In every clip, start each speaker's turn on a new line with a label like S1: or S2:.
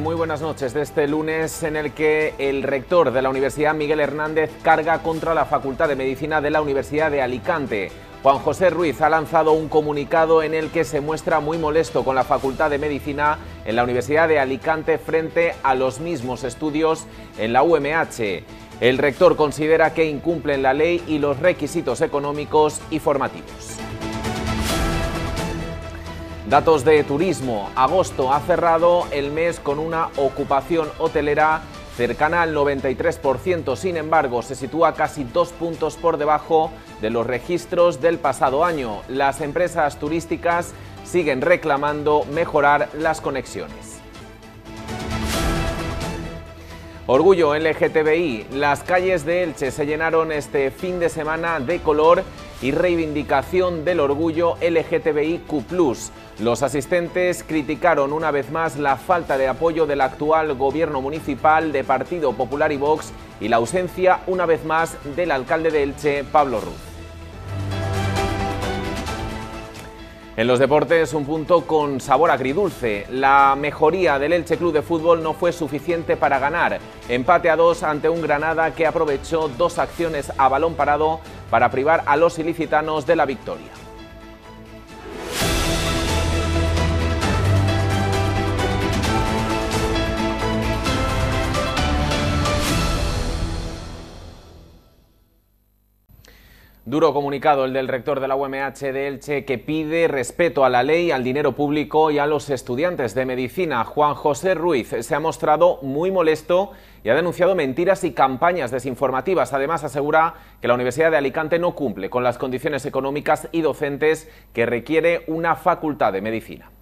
S1: Muy buenas noches. De este lunes en el que el rector de la Universidad Miguel Hernández carga contra la Facultad de Medicina de la Universidad de Alicante. Juan José Ruiz ha lanzado un comunicado en el que se muestra muy molesto con la Facultad de Medicina en la Universidad de Alicante frente a los mismos estudios en la UMH. El rector considera que incumplen la ley y los requisitos económicos y formativos. Datos de turismo. Agosto ha cerrado el mes con una ocupación hotelera cercana al 93%, sin embargo se sitúa casi dos puntos por debajo de los registros del pasado año. Las empresas turísticas siguen reclamando mejorar las conexiones. Orgullo LGTBI. Las calles de Elche se llenaron este fin de semana de color y reivindicación del orgullo LGTBIQ. Los asistentes criticaron una vez más la falta de apoyo del actual gobierno municipal de Partido Popular y Vox y la ausencia, una vez más, del alcalde de Elche, Pablo Ruz. En los deportes, un punto con sabor agridulce. La mejoría del Elche Club de Fútbol no fue suficiente para ganar. Empate a dos ante un Granada que aprovechó dos acciones a balón parado para privar a los ilicitanos de la victoria. Duro comunicado el del rector de la UMH de Elche que pide respeto a la ley, al dinero público y a los estudiantes de medicina. Juan José Ruiz se ha mostrado muy molesto y ha denunciado mentiras y campañas desinformativas. Además asegura que la Universidad de Alicante no cumple con las condiciones económicas y docentes
S2: que requiere una facultad de medicina.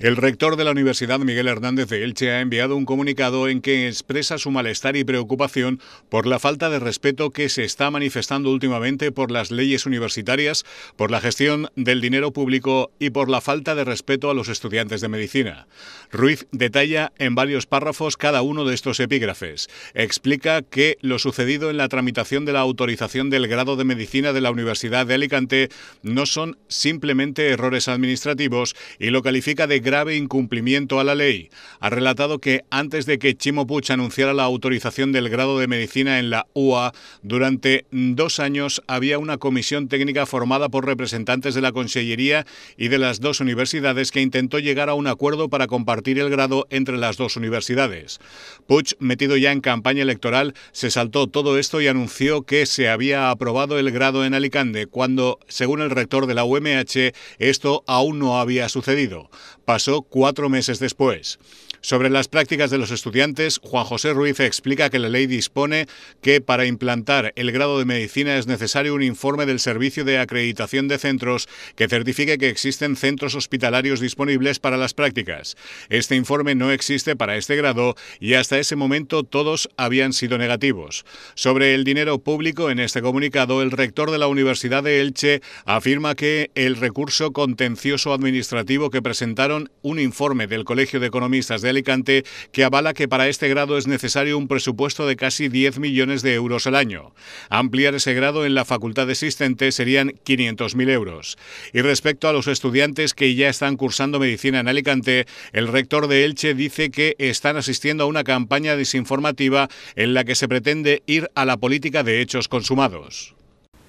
S2: El rector de la Universidad Miguel Hernández de Elche ha enviado un comunicado en que expresa su malestar y preocupación por la falta de respeto que se está manifestando últimamente por las leyes universitarias, por la gestión del dinero público y por la falta de respeto a los estudiantes de medicina. Ruiz detalla en varios párrafos cada uno de estos epígrafes. Explica que lo sucedido en la tramitación de la autorización del grado de medicina de la Universidad de Alicante no son simplemente errores administrativos y lo califica de grave incumplimiento a la ley. Ha relatado que antes de que Chimo puch anunciara la autorización del grado de medicina en la UA, durante dos años había una comisión técnica formada por representantes de la Consellería y de las dos universidades que intentó llegar a un acuerdo para compartir el grado entre las dos universidades. Puch, metido ya en campaña electoral, se saltó todo esto y anunció que se había aprobado el grado en Alicante, cuando, según el rector de la UMH, esto aún no había sucedido pasó cuatro meses después. Sobre las prácticas de los estudiantes, Juan José Ruiz explica que la ley dispone que para implantar el grado de medicina es necesario un informe del Servicio de Acreditación de Centros que certifique que existen centros hospitalarios disponibles para las prácticas. Este informe no existe para este grado y hasta ese momento todos habían sido negativos. Sobre el dinero público, en este comunicado, el rector de la Universidad de Elche afirma que el recurso contencioso administrativo que presentaron un informe del Colegio de Economistas de Alicante, que avala que para este grado es necesario un presupuesto de casi 10 millones de euros al año. Ampliar ese grado en la facultad existente serían 500.000 euros. Y respecto a los estudiantes que ya están cursando medicina en Alicante, el rector de Elche dice que están asistiendo a una campaña desinformativa en la que se pretende ir a la política de hechos consumados.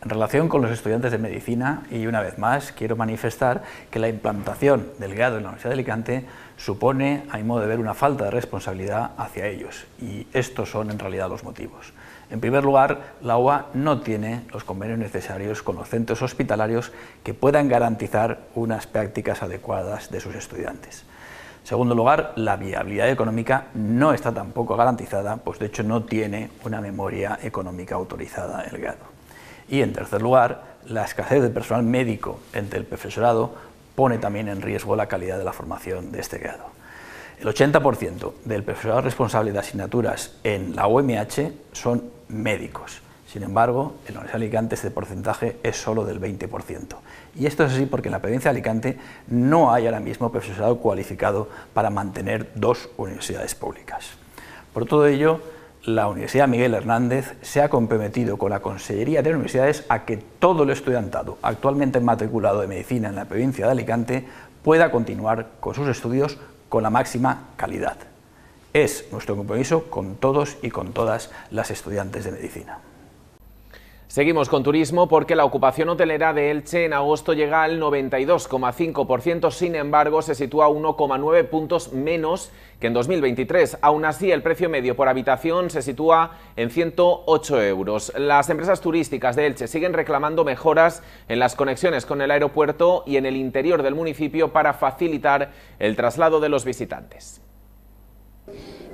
S3: En relación con los estudiantes de medicina, y una vez más, quiero manifestar que la implantación del grado en la Universidad de Alicante supone, a mi modo de ver, una falta de responsabilidad hacia ellos, y estos son en realidad los motivos. En primer lugar, la UA no tiene los convenios necesarios con los centros hospitalarios que puedan garantizar unas prácticas adecuadas de sus estudiantes. En segundo lugar, la viabilidad económica no está tampoco garantizada, pues de hecho no tiene una memoria económica autorizada el grado. Y en tercer lugar, la escasez de personal médico entre el profesorado pone también en riesgo la calidad de la formación de este grado. El 80% del profesorado responsable de asignaturas en la UMH son médicos. Sin embargo, en la Universidad de Alicante este porcentaje es solo del 20%. Y esto es así porque en la provincia de Alicante no hay ahora mismo profesorado cualificado para mantener dos universidades públicas. Por todo ello, la Universidad Miguel Hernández se ha comprometido con la Consellería de Universidades a que todo el estudiantado actualmente matriculado de medicina en la provincia de Alicante pueda continuar con sus estudios con la máxima calidad. Es nuestro compromiso con todos y con todas las estudiantes de medicina.
S1: Seguimos con turismo porque la ocupación hotelera de Elche en agosto llega al 92,5%, sin embargo se sitúa 1,9 puntos menos que en 2023. Aún así, el precio medio por habitación se sitúa en 108 euros. Las empresas turísticas de Elche siguen reclamando mejoras en las conexiones con el aeropuerto y en el interior del municipio para facilitar el traslado de los visitantes.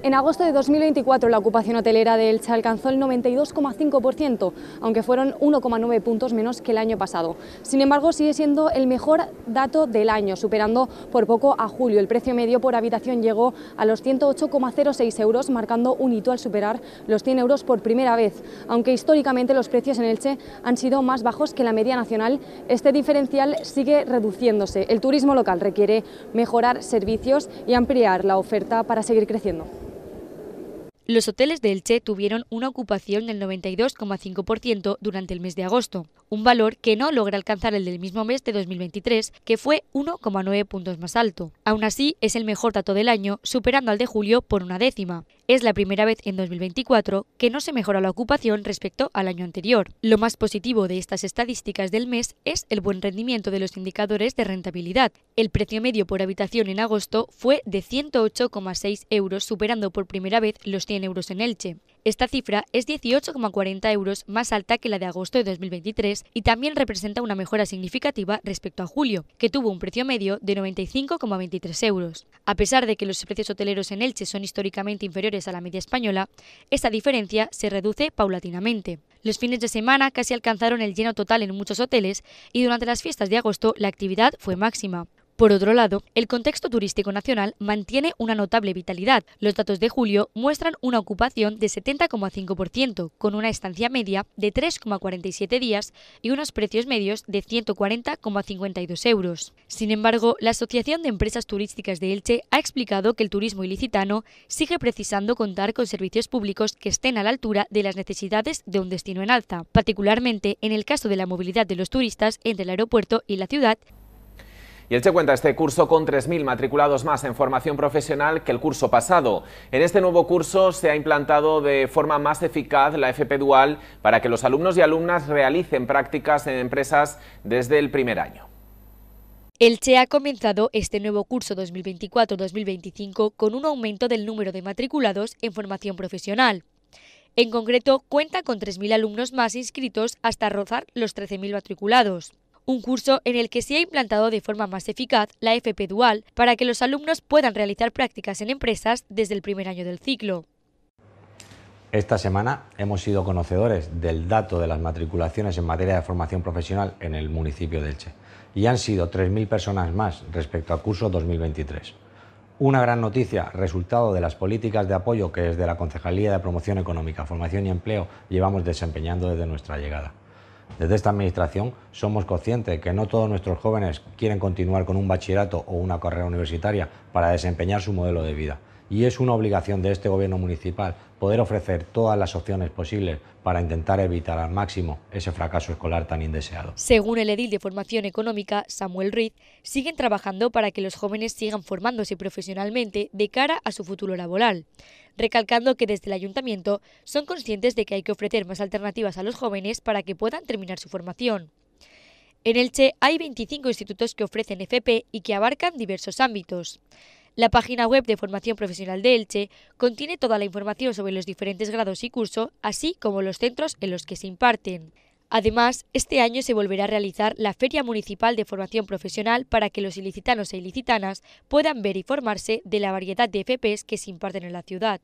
S4: En agosto de 2024 la ocupación hotelera de Elche alcanzó el 92,5%, aunque fueron 1,9 puntos menos que el año pasado. Sin embargo, sigue siendo el mejor dato del año, superando por poco a julio. El precio medio por habitación llegó a los 108,06 euros, marcando un hito al superar los 100 euros por primera vez. Aunque históricamente los precios en Elche han sido más bajos que la media nacional, este diferencial sigue reduciéndose. El turismo local requiere mejorar servicios y ampliar la oferta para seguir creciendo.
S5: Los hoteles de Elche tuvieron una ocupación del 92,5% durante el mes de agosto, un valor que no logra alcanzar el del mismo mes de 2023, que fue 1,9 puntos más alto. Aún así, es el mejor dato del año, superando al de julio por una décima. Es la primera vez en 2024 que no se mejora la ocupación respecto al año anterior. Lo más positivo de estas estadísticas del mes es el buen rendimiento de los indicadores de rentabilidad. El precio medio por habitación en agosto fue de 108,6 euros, superando por primera vez los 100 euros en Elche. Esta cifra es 18,40 euros más alta que la de agosto de 2023 y también representa una mejora significativa respecto a julio, que tuvo un precio medio de 95,23 euros. A pesar de que los precios hoteleros en Elche son históricamente inferiores a la media española, esta diferencia se reduce paulatinamente. Los fines de semana casi alcanzaron el lleno total en muchos hoteles y durante las fiestas de agosto la actividad fue máxima. Por otro lado, el contexto turístico nacional mantiene una notable vitalidad. Los datos de julio muestran una ocupación de 70,5%, con una estancia media de 3,47 días y unos precios medios de 140,52 euros. Sin embargo, la Asociación de Empresas Turísticas de Elche ha explicado que el turismo ilicitano sigue precisando contar con servicios públicos que estén a la altura de las necesidades de un destino en alza, particularmente en el caso de la movilidad de los turistas entre el aeropuerto y la ciudad,
S1: y CHE cuenta este curso con 3.000 matriculados más en formación profesional que el curso pasado. En este nuevo curso se ha implantado de forma más eficaz la FP Dual para que los alumnos y alumnas realicen prácticas en empresas desde el primer año.
S5: El CHE ha comenzado este nuevo curso 2024-2025 con un aumento del número de matriculados en formación profesional. En concreto, cuenta con 3.000 alumnos más inscritos hasta rozar los 13.000 matriculados un curso en el que se ha implantado de forma más eficaz la FP Dual para que los alumnos puedan realizar prácticas en empresas desde el primer año del ciclo.
S6: Esta semana hemos sido conocedores del dato de las matriculaciones en materia de formación profesional en el municipio de Elche y han sido 3.000 personas más respecto al curso 2023. Una gran noticia, resultado de las políticas de apoyo que desde la Concejalía de Promoción Económica, Formación y Empleo llevamos desempeñando desde nuestra llegada. Desde esta Administración somos conscientes que no todos nuestros jóvenes quieren continuar con un bachillerato o una carrera universitaria para desempeñar su modelo de vida y es una obligación de este gobierno municipal poder ofrecer todas las opciones posibles para intentar evitar al máximo ese fracaso escolar tan indeseado.
S5: Según el edil de formación económica, Samuel Reed, siguen trabajando para que los jóvenes sigan formándose profesionalmente de cara a su futuro laboral, recalcando que desde el ayuntamiento son conscientes de que hay que ofrecer más alternativas a los jóvenes para que puedan terminar su formación. En Elche hay 25 institutos que ofrecen FP y que abarcan diversos ámbitos. La página web de formación profesional de Elche contiene toda la información sobre los diferentes grados y curso, así como los centros en los que se imparten. Además, este año se volverá a realizar la Feria Municipal de Formación Profesional para que los ilicitanos e ilicitanas puedan ver y formarse de la variedad de FPs e que se imparten en la ciudad.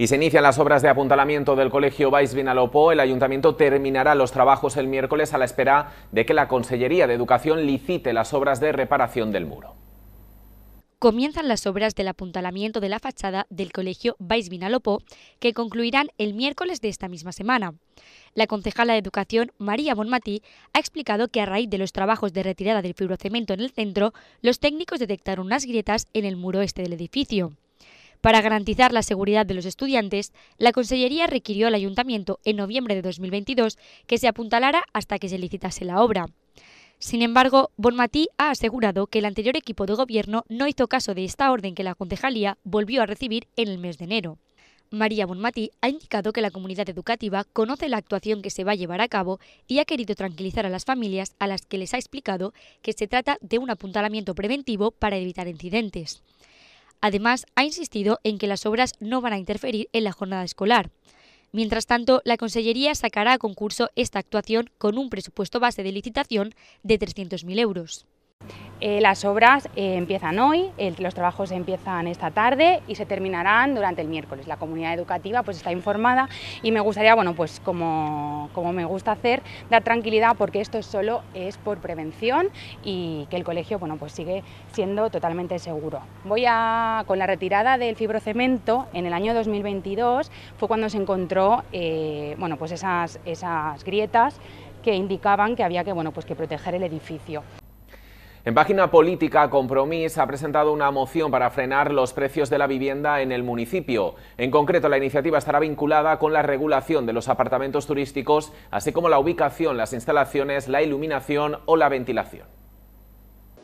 S1: Y se inician las obras de apuntalamiento del Colegio Bais Vinalopó. El Ayuntamiento terminará los trabajos el miércoles a la espera de que la Consellería de Educación licite las obras de reparación del muro
S5: comienzan las obras del apuntalamiento de la fachada del colegio bais que concluirán el miércoles de esta misma semana. La concejala de Educación, María Bonmatí, ha explicado que a raíz de los trabajos de retirada del fibrocemento en el centro, los técnicos detectaron unas grietas en el muro este del edificio. Para garantizar la seguridad de los estudiantes, la Consellería requirió al Ayuntamiento en noviembre de 2022 que se apuntalara hasta que se licitase la obra. Sin embargo, Bonmatí ha asegurado que el anterior equipo de gobierno no hizo caso de esta orden que la concejalía volvió a recibir en el mes de enero. María Bonmatí ha indicado que la comunidad educativa conoce la actuación que se va a llevar a cabo y ha querido tranquilizar a las familias a las que les ha explicado que se trata de un apuntalamiento preventivo para evitar incidentes. Además, ha insistido en que las obras no van a interferir en la jornada escolar. Mientras tanto, la Consellería sacará a concurso esta actuación con un presupuesto base de
S4: licitación de 300.000 euros. Eh, las obras eh, empiezan hoy, los trabajos empiezan esta tarde y se terminarán durante el miércoles. La comunidad educativa pues, está informada y me gustaría, bueno, pues como, me gusta hacer, dar tranquilidad porque esto solo es por prevención y que el colegio pues, sigue siendo totalmente seguro. Voy a, con la retirada del fibrocemento en el año 2022 fue cuando se encontró eh, pues, esas, esas grietas que indicaban que había que, pues, que proteger el edificio.
S1: En página política, Compromís ha presentado una moción para frenar los precios de la vivienda en el municipio. En concreto, la iniciativa estará vinculada con la regulación de los apartamentos turísticos, así como la ubicación, las instalaciones, la iluminación o la ventilación.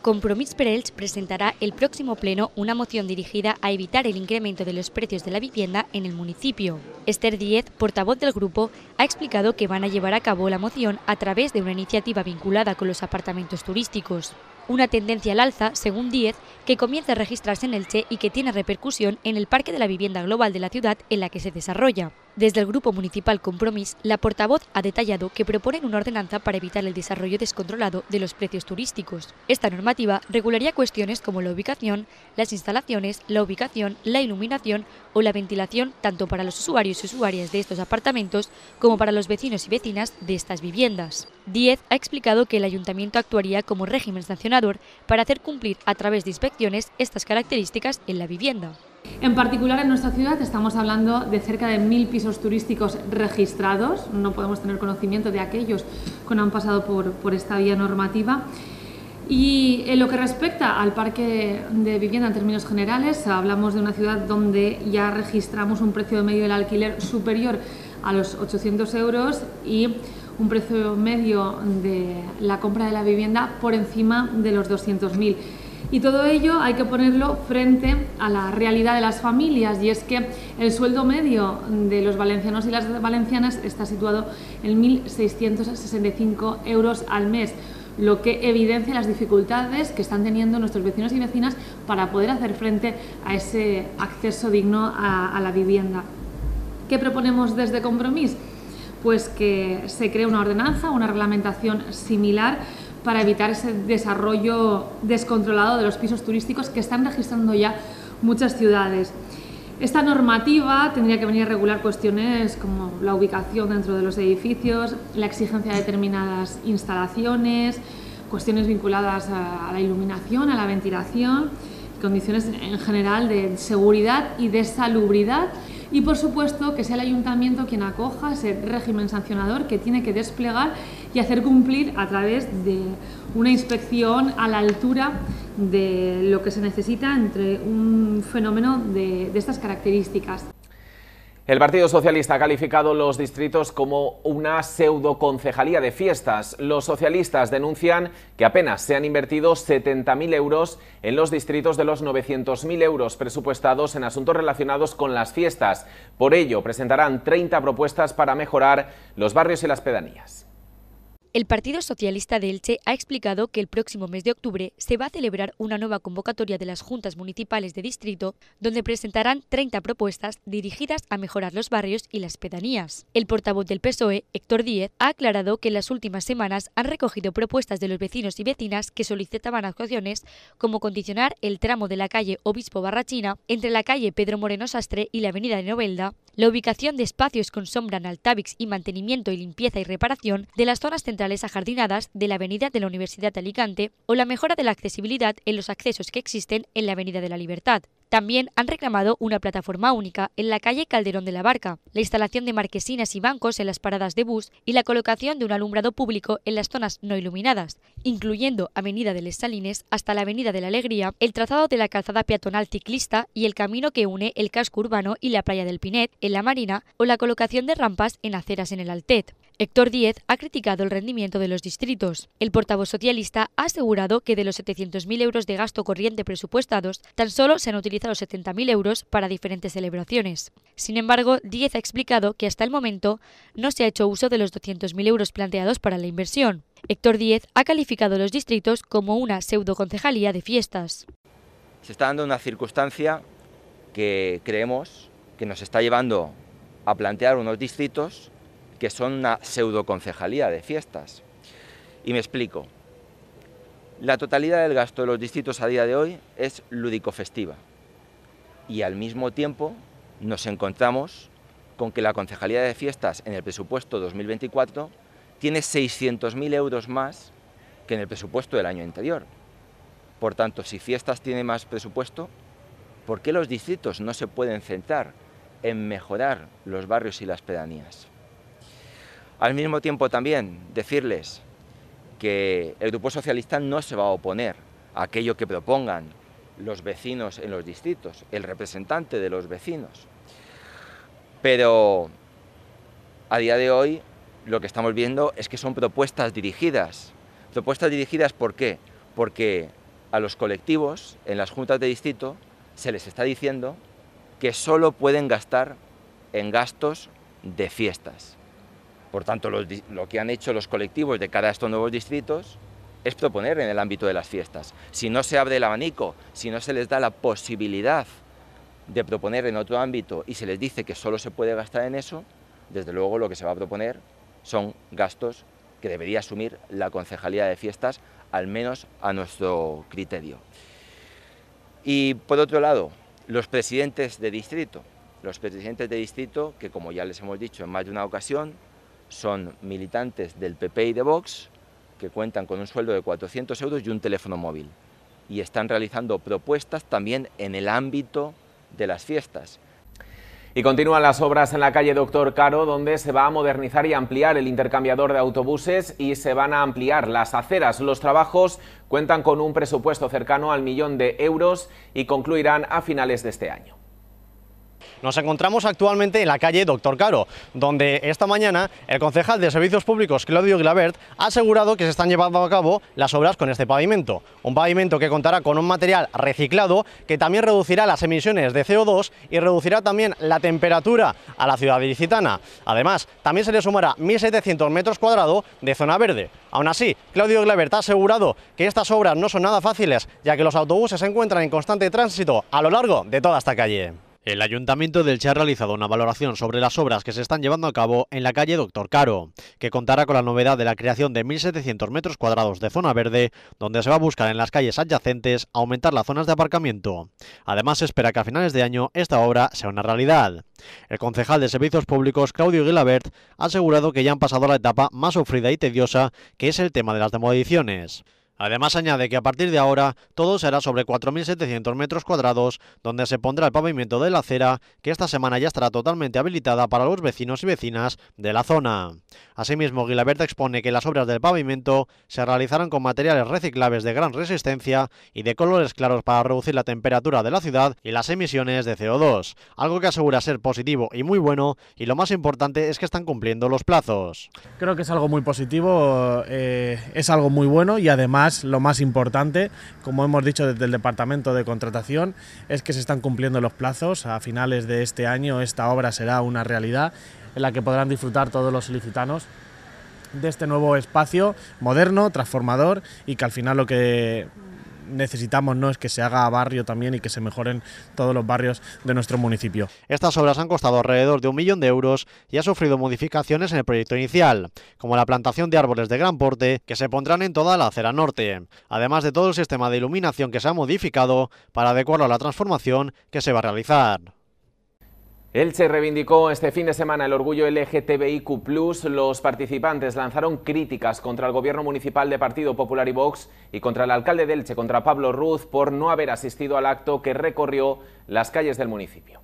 S5: Compromís per presentará el próximo pleno una moción dirigida a evitar el incremento de los precios de la vivienda en el municipio. Esther Díez, portavoz del grupo, ha explicado que van a llevar a cabo la moción a través de una iniciativa vinculada con los apartamentos turísticos. Una tendencia al alza, según Diez, que comienza a registrarse en el Che y que tiene repercusión en el Parque de la Vivienda Global de la ciudad en la que se desarrolla. Desde el Grupo Municipal Compromís, la portavoz ha detallado que proponen una ordenanza para evitar el desarrollo descontrolado de los precios turísticos. Esta normativa regularía cuestiones como la ubicación, las instalaciones, la ubicación, la iluminación o la ventilación tanto para los usuarios y usuarias de estos apartamentos como para los vecinos y vecinas de estas viviendas. Diez ha explicado que el ayuntamiento actuaría como régimen sancionador para hacer cumplir a través de inspecciones estas
S4: características en la vivienda. En particular en nuestra ciudad estamos hablando de cerca de 1.000 pisos turísticos registrados, no podemos tener conocimiento de aquellos que no han pasado por, esta vía normativa. Y en lo que respecta al parque de vivienda en términos generales, hablamos de una ciudad donde ya registramos un precio medio del alquiler superior a los 800 euros y un precio medio de la compra de la vivienda por encima de los 200.000 y todo ello hay que ponerlo frente a la realidad de las familias y es que el sueldo medio de los valencianos y las valencianas está situado en 1.665 euros al mes lo que evidencia las dificultades que están teniendo nuestros vecinos y vecinas para poder hacer frente a ese acceso digno a, la vivienda. ¿Qué proponemos desde Compromís? Pues que se cree una ordenanza, una reglamentación similar para evitar ese desarrollo descontrolado de los pisos turísticos que están registrando ya muchas ciudades. Esta normativa tendría que venir a regular cuestiones como la ubicación dentro de los edificios, la exigencia de determinadas instalaciones, cuestiones vinculadas a la iluminación, a la ventilación, condiciones en general de seguridad y de salubridad y por supuesto que sea el ayuntamiento quien acoja ese régimen sancionador que tiene que desplegar y hacer cumplir a través de una inspección a la altura de lo que se necesita entre un fenómeno de, de estas características.
S1: El Partido Socialista ha calificado los distritos como una pseudo concejalía de fiestas. Los socialistas denuncian que apenas se han invertido 70.000 euros en los distritos de los 900.000 euros presupuestados en asuntos relacionados con las fiestas. Por ello, presentarán 30 propuestas para mejorar los barrios y las pedanías.
S5: El Partido Socialista de Elche ha explicado que el próximo mes de octubre se va a celebrar una nueva convocatoria de las juntas municipales de distrito, donde presentarán 30 propuestas dirigidas a mejorar los barrios y las pedanías. El portavoz del PSOE, Héctor Díez, ha aclarado que en las últimas semanas han recogido propuestas de los vecinos y vecinas que solicitaban actuaciones como condicionar el tramo de la calle Obispo Barrachina entre la calle Pedro Moreno Sastre y la avenida de Novelda, la ubicación de espacios con sombra en Altavix y mantenimiento y limpieza y reparación de las zonas centrales las ajardinadas de la Avenida de la Universidad de Alicante o la mejora de la accesibilidad en los accesos que existen en la Avenida de la Libertad. También han reclamado una plataforma única en la calle Calderón de la Barca, la instalación de marquesinas y bancos en las paradas de bus y la colocación de un alumbrado público en las zonas no iluminadas, incluyendo Avenida de Les Salines hasta la Avenida de la Alegría, el trazado de la calzada peatonal ciclista y el camino que une el casco urbano y la playa del Pinet en la Marina o la colocación de rampas en aceras en el Altet. Héctor Díez ha criticado el rendimiento de los distritos. El portavoz socialista ha asegurado que de los 700.000 euros de gasto corriente presupuestados, tan solo se han utilizado 70.000 euros para diferentes celebraciones. Sin embargo, Díez ha explicado que hasta el momento no se ha hecho uso de los 200.000 euros planteados para la inversión. Héctor Díez ha calificado los distritos como una concejalía de fiestas.
S7: Se está dando una circunstancia que creemos que nos está llevando a plantear unos distritos que son una pseudo concejalía de fiestas. Y me explico. La totalidad del gasto de los distritos a día de hoy es lúdico-festiva. Y al mismo tiempo nos encontramos con que la Concejalía de Fiestas en el presupuesto 2024 tiene 600.000 euros más que en el presupuesto del año anterior. Por tanto, si Fiestas tiene más presupuesto, ¿por qué los distritos no se pueden centrar en mejorar los barrios y las pedanías? Al mismo tiempo también decirles que el Grupo Socialista no se va a oponer a aquello que propongan los vecinos en los distritos, el representante de los vecinos. Pero a día de hoy lo que estamos viendo es que son propuestas dirigidas. ¿Propuestas dirigidas por qué? Porque a los colectivos en las juntas de distrito se les está diciendo que solo pueden gastar en gastos de fiestas. Por tanto, lo que han hecho los colectivos de cara a estos nuevos distritos es proponer en el ámbito de las fiestas. Si no se abre el abanico, si no se les da la posibilidad de proponer en otro ámbito y se les dice que solo se puede gastar en eso, desde luego lo que se va a proponer son gastos que debería asumir la Concejalía de Fiestas, al menos a nuestro criterio. Y por otro lado, los presidentes de distrito. Los presidentes de distrito, que como ya les hemos dicho en más de una ocasión, son militantes del PP y de Vox que cuentan con un sueldo de 400 euros y un teléfono móvil y están realizando propuestas también en el ámbito de las fiestas. Y continúan las obras en la calle Doctor
S1: Caro, donde se va a modernizar y ampliar el intercambiador de autobuses y se van a ampliar las aceras. Los trabajos cuentan con un presupuesto cercano al millón de euros y concluirán
S6: a finales de este año. Nos encontramos actualmente en la calle Doctor Caro, donde esta mañana el concejal de Servicios Públicos, Claudio Glavert, ha asegurado que se están llevando a cabo las obras con este pavimento. Un pavimento que contará con un material reciclado que también reducirá las emisiones de CO2 y reducirá también la temperatura a la ciudad ilicitana. Además, también se le sumará 1.700 metros cuadrados de zona verde. Aún así, Claudio Glavert ha asegurado que estas obras no son nada fáciles, ya que los autobuses se encuentran en constante tránsito a lo largo de toda esta calle. El Ayuntamiento del Elche ha realizado una valoración sobre las obras que se están llevando a cabo en la calle Doctor Caro, que contará con la novedad de la creación de 1.700 metros cuadrados de zona verde, donde se va a buscar en las calles adyacentes aumentar las zonas de aparcamiento. Además, se espera que a finales de año esta obra sea una realidad. El concejal de Servicios Públicos, Claudio Gilabert, ha asegurado que ya han pasado la etapa más sufrida y tediosa, que es el tema de las demoliciones. Además añade que a partir de ahora todo será sobre 4.700 metros cuadrados, donde se pondrá el pavimento de la acera, que esta semana ya estará totalmente habilitada para los vecinos y vecinas de la zona. Asimismo, Guilaberta expone que las obras del pavimento se realizarán con materiales reciclables de gran resistencia y de colores claros para reducir la temperatura de la ciudad y las emisiones de CO2, algo que asegura ser positivo y muy bueno, y lo más importante es que están cumpliendo los plazos. Creo que es algo muy positivo, eh, es algo muy bueno y además lo más importante, como hemos dicho desde el Departamento de Contratación, es que se están cumpliendo los plazos. A finales de este año esta obra será una realidad en la que podrán disfrutar todos los solicitanos de este nuevo espacio moderno, transformador y que al final lo que necesitamos no es que se haga a barrio también y que se mejoren todos los barrios de nuestro municipio. Estas obras han costado alrededor de un millón de euros y ha sufrido modificaciones en el proyecto inicial, como la plantación de árboles de gran porte que se pondrán en toda la acera norte, además de todo el sistema de iluminación que se ha modificado para adecuarlo a la transformación que se va a realizar.
S1: Elche reivindicó este fin de semana el orgullo LGTBIQ. Los participantes lanzaron críticas contra el gobierno municipal de Partido Popular y Vox y contra el alcalde de Elche, contra Pablo Ruz, por no haber asistido al acto que recorrió las calles del municipio.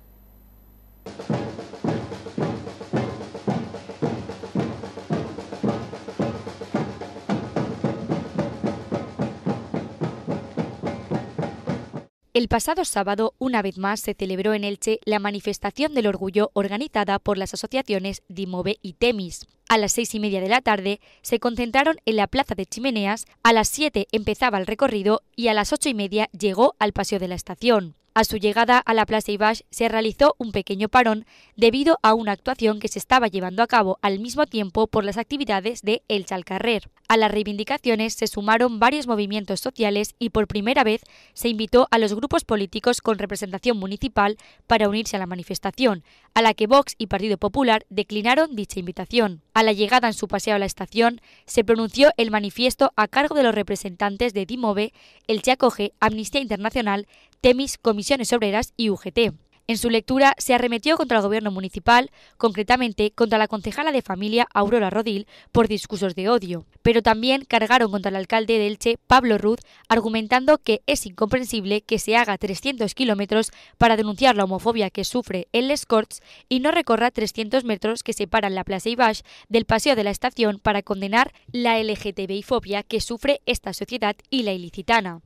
S5: El pasado sábado, una vez más, se celebró en Elche la manifestación del orgullo organizada por las asociaciones Dimove y Temis. A las seis y media de la tarde se concentraron en la Plaza de Chimeneas, a las siete empezaba el recorrido y a las ocho y media llegó al Paseo de la Estación. A su llegada a la Plaza Ibáñez se realizó un pequeño parón debido a una actuación que se estaba llevando a cabo al mismo tiempo por las actividades de El Chalcarrer. A las reivindicaciones se sumaron varios movimientos sociales y por primera vez se invitó a los grupos políticos con representación municipal para unirse a la manifestación, a la que Vox y Partido Popular declinaron dicha invitación. A la llegada en su paseo a la estación, se pronunció el manifiesto a cargo de los representantes de DIMOVE, el Chacoge, Amnistía Internacional, TEMIS, Comisiones Obreras y UGT. En su lectura se arremetió contra el gobierno municipal, concretamente contra la concejala de familia Aurora Rodil por discursos de odio, pero también cargaron contra el alcalde de Elche, Pablo Ruz, argumentando que es incomprensible que se haga 300 kilómetros para denunciar la homofobia que sufre el escorts y no recorra 300 metros que separan la Plaza Ibáñez del Paseo de la Estación para condenar la LGTBI-fobia que sufre esta sociedad y la ilicitana.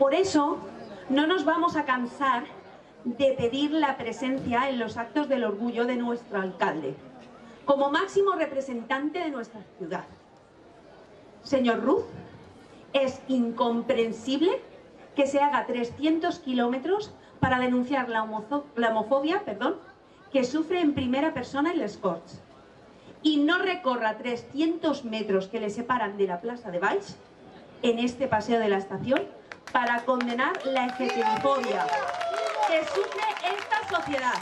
S4: Por eso, no nos vamos a cansar de pedir la presencia en los actos del orgullo de nuestro alcalde, como máximo representante de nuestra ciudad. Señor Ruz, es incomprensible que se haga 300 kilómetros para denunciar la, homofobia que sufre en primera persona el Scorch y no recorra 300 metros que le separan de la Plaza de Valls en este paseo de la estación para condenar la
S7: esquetinofobia
S4: que sufre esta sociedad.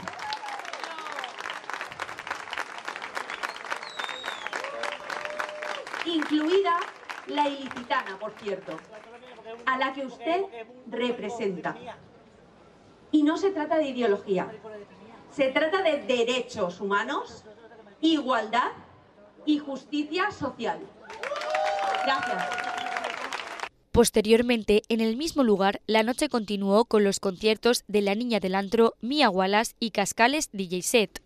S4: Incluida la ilicitana, por cierto, a la que usted representa. Y no se trata de ideología, se trata de derechos humanos, igualdad y justicia social. Gracias.
S5: Posteriormente, en el mismo lugar, la noche continuó con los conciertos de la niña del antro, Mia Wallace y Cascales DJ Set.